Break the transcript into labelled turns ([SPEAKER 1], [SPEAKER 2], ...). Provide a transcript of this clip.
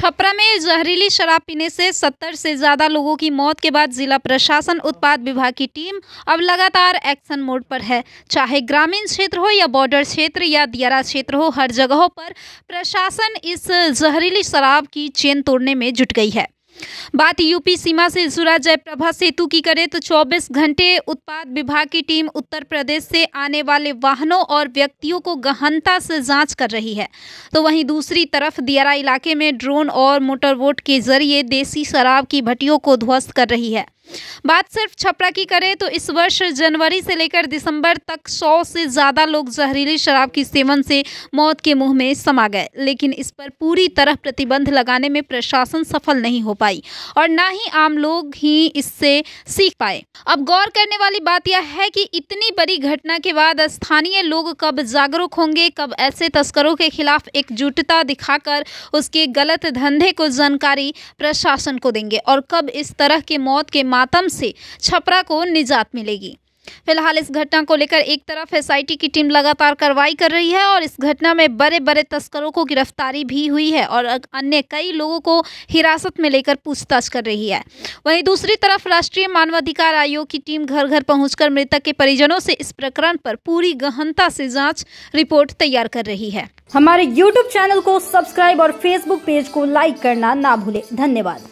[SPEAKER 1] छपरा में जहरीली शराब पीने से 70 से ज़्यादा लोगों की मौत के बाद जिला प्रशासन उत्पाद विभाग की टीम अब लगातार एक्शन मोड पर है चाहे ग्रामीण क्षेत्र हो या बॉर्डर क्षेत्र या दियारा क्षेत्र हो हर जगहों पर प्रशासन इस जहरीली शराब की चेन तोड़ने में जुट गई है बात यूपी सीमा से जुड़ा जयप्रभा सेतु की करें तो 24 घंटे उत्पाद विभाग की टीम उत्तर प्रदेश से आने वाले वाहनों और व्यक्तियों को गहनता से जांच कर रही है तो वहीं दूसरी तरफ दियारा इलाके में ड्रोन और मोटरबोट के जरिए देसी शराब की भट्टियों को ध्वस्त कर रही है बात सिर्फ छपरा की करें तो इस वर्ष जनवरी से लेकर दिसंबर तक सौ से ज़्यादा लोग जहरीली शराब के सेवन से मौत के मुंह में समा गए लेकिन इस पर पूरी तरह प्रतिबंध लगाने में प्रशासन सफल नहीं हो पाई और ना ही आम लोग ही इससे सीख पाए अब गौर करने वाली बात यह है कि इतनी बड़ी घटना के बाद स्थानीय लोग कब जागरूक होंगे कब ऐसे तस्करों के खिलाफ एकजुटता दिखाकर उसके गलत धंधे को जानकारी प्रशासन को देंगे और कब इस तरह के मौत के मार मातम से छपरा को निजात मिलेगी फिलहाल इस घटना को लेकर एक तरफ एसआईटी की टीम लगातार कार्रवाई कर रही है और इस घटना में बड़े बड़े तस्करों को गिरफ्तारी भी हुई है और अन्य कई लोगों को हिरासत में लेकर पूछताछ कर रही है वहीं दूसरी तरफ राष्ट्रीय मानवाधिकार आयोग की टीम घर घर पहुंचकर मृतक के परिजनों से इस प्रकरण पर पूरी गहनता से जाँच रिपोर्ट तैयार कर रही है हमारे यूट्यूब चैनल को सब्सक्राइब और फेसबुक पेज को लाइक करना ना भूले धन्यवाद